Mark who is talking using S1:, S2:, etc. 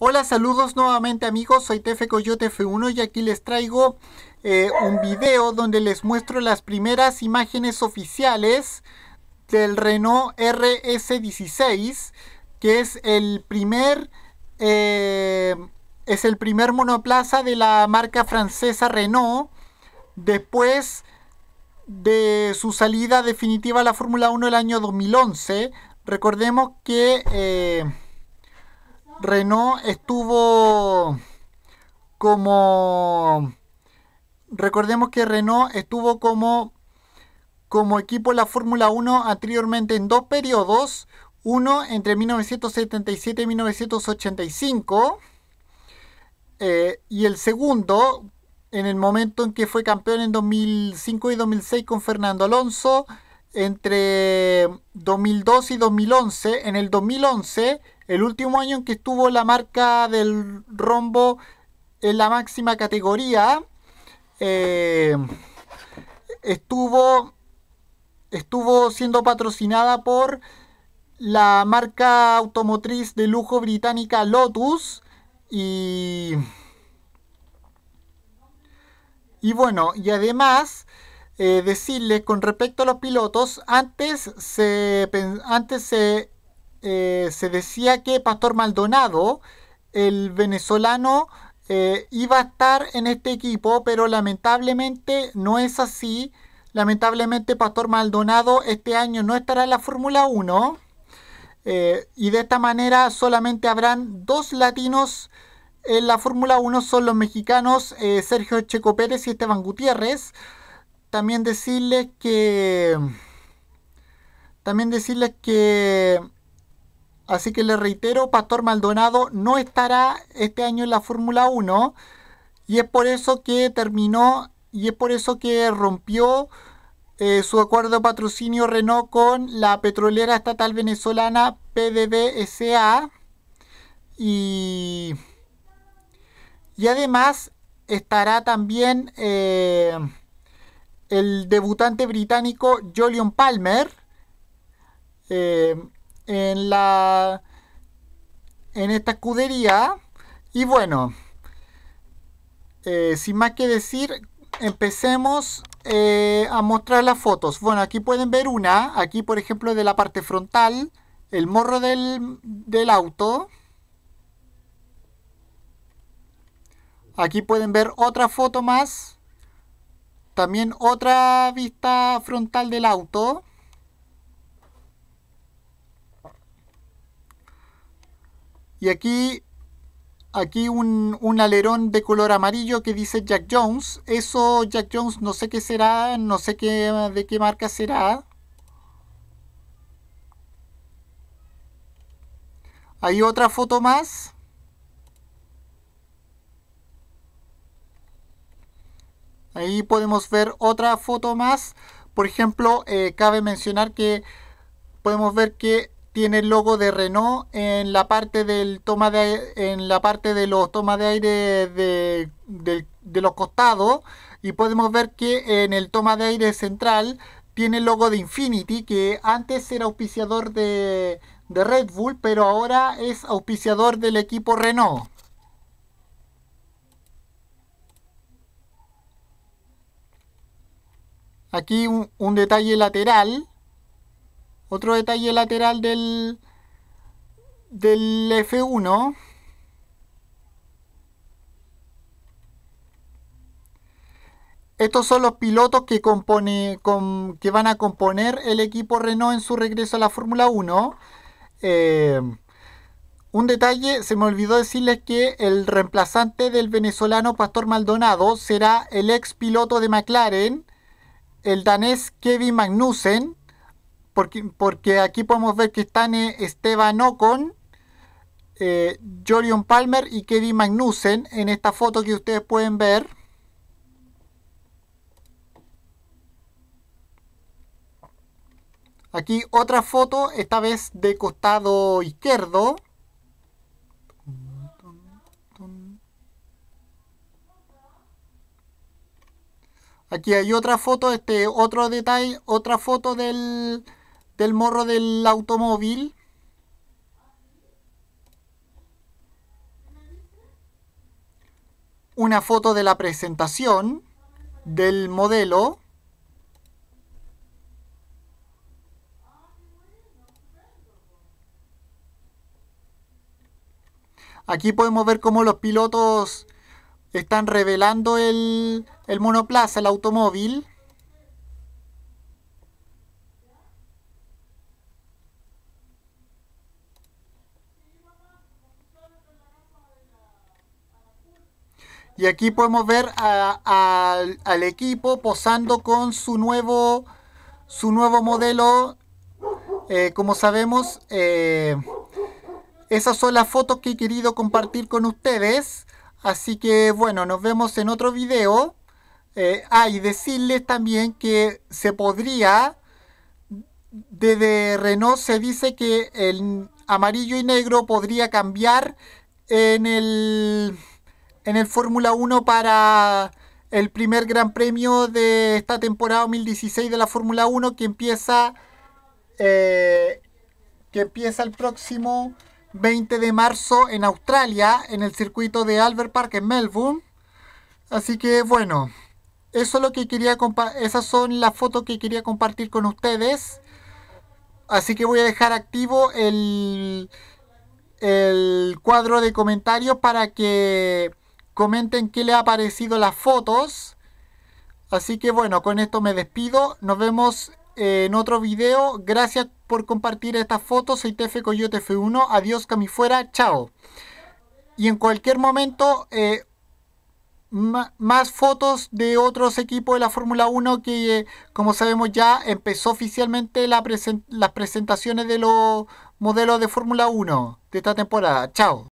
S1: Hola, saludos nuevamente amigos, soy Tefe Coyote F1 y aquí les traigo eh, un video donde les muestro las primeras imágenes oficiales del Renault RS16, que es el primer... Eh, es el primer monoplaza de la marca francesa Renault después de su salida definitiva a la Fórmula 1 el año 2011. Recordemos que eh, Renault estuvo como... Recordemos que Renault estuvo como, como equipo en la Fórmula 1 anteriormente en dos periodos. Uno entre 1977 y 1985. Eh, y el segundo, en el momento en que fue campeón en 2005 y 2006 con Fernando Alonso, entre 2002 y 2011, en el 2011 el último año en que estuvo la marca del rombo en la máxima categoría, eh, estuvo, estuvo siendo patrocinada por la marca automotriz de lujo británica Lotus y... Y bueno, y además eh, decirles con respecto a los pilotos, antes se, antes se eh, se decía que Pastor Maldonado, el venezolano, eh, iba a estar en este equipo, pero lamentablemente no es así. Lamentablemente Pastor Maldonado este año no estará en la Fórmula 1. Eh, y de esta manera solamente habrán dos latinos en la Fórmula 1, son los mexicanos Sergio Checo Pérez y Esteban Gutiérrez. También decirles que... También decirles que Así que le reitero, Pastor Maldonado no estará este año en la Fórmula 1 y es por eso que terminó y es por eso que rompió eh, su acuerdo de patrocinio Renault con la petrolera estatal venezolana PDVSA y, y además estará también eh, el debutante británico Jolion Palmer. Eh, en la en esta escudería y bueno eh, sin más que decir empecemos eh, a mostrar las fotos bueno aquí pueden ver una aquí por ejemplo de la parte frontal el morro del, del auto aquí pueden ver otra foto más también otra vista frontal del auto Y aquí, aquí un, un, alerón de color amarillo que dice Jack Jones. Eso Jack Jones no sé qué será, no sé qué, de qué marca será. Hay otra foto más. Ahí podemos ver otra foto más. Por ejemplo, eh, cabe mencionar que podemos ver que tiene el logo de Renault en la parte del toma de en la parte de los tomas de aire de, los costados y podemos ver que en el toma de aire central tiene el logo de Infinity que antes era auspiciador de, de Red Bull pero ahora es auspiciador del equipo Renault aquí un, un detalle lateral otro detalle lateral del, del F1 Estos son los pilotos que, que van a componer el equipo Renault en su regreso a la Fórmula 1. Eh, un detalle, se me olvidó decirles que el reemplazante del venezolano Pastor Maldonado será el ex piloto de McLaren, el danés Kevin Magnussen, porque, aquí podemos ver que están eh, Esteban Ocon, eh, Jorion Palmer y Kevin Magnussen en esta foto que ustedes pueden ver. Aquí otra foto, esta vez de costado izquierdo. Aquí hay otra foto, este otro detalle, otra foto del, del morro del automóvil. Una foto de la presentación del modelo. Aquí podemos ver cómo los pilotos están revelando el, el monoplaza, el automóvil. Y aquí podemos ver al equipo posando con su nuevo, su nuevo modelo. Eh, como sabemos, eh, esas son las fotos que he querido compartir con ustedes. Así que bueno, nos vemos en otro video. Eh, ah, y decirles también que se podría, desde Renault se dice que el amarillo y negro podría cambiar en el en el Fórmula 1 para el primer gran premio de esta temporada 2016 de la Fórmula 1 que empieza, eh, que empieza el próximo 20 de marzo en Australia, en el circuito de Albert Park en Melbourne. Así que bueno, eso es lo que quería esas son las fotos que quería compartir con ustedes. Así que voy a dejar activo el, el cuadro de comentarios para que Comenten qué les ha parecido las fotos. Así que bueno, con esto me despido. Nos vemos en otro video. Gracias por compartir estas fotos. Soy TF Coyote F1. Adiós fuera Chao. Y en cualquier momento, eh, más fotos de otros equipos de la Fórmula 1 que, eh, como sabemos ya, empezó oficialmente la las presentaciones de los modelos de Fórmula 1 de esta temporada. Chao.